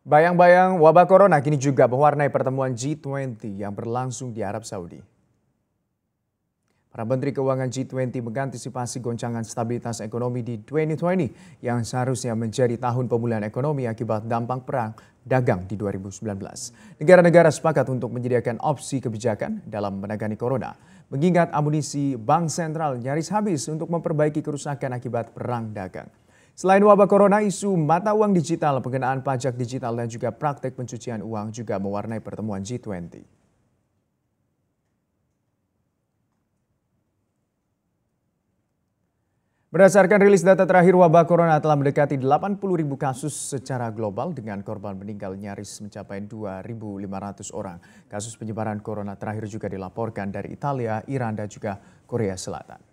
Bayang-bayang wabah corona kini juga mewarnai pertemuan G20 yang berlangsung di Arab Saudi. Para Menteri Keuangan G20 mengantisipasi goncangan stabilitas ekonomi di 2020 yang seharusnya menjadi tahun pemulihan ekonomi akibat dampak perang dagang di 2019. Negara-negara sepakat untuk menyediakan opsi kebijakan dalam menangani corona, mengingat amunisi bank sentral nyaris habis untuk memperbaiki kerusakan akibat perang dagang. Selain wabah corona, isu mata uang digital, pengenaan pajak digital, dan juga praktik pencucian uang juga mewarnai pertemuan G20. Berdasarkan rilis data terakhir, wabah corona telah mendekati 80 ribu kasus secara global dengan korban meninggal nyaris mencapai 2.500 orang. Kasus penyebaran corona terakhir juga dilaporkan dari Italia, Iran, dan juga Korea Selatan.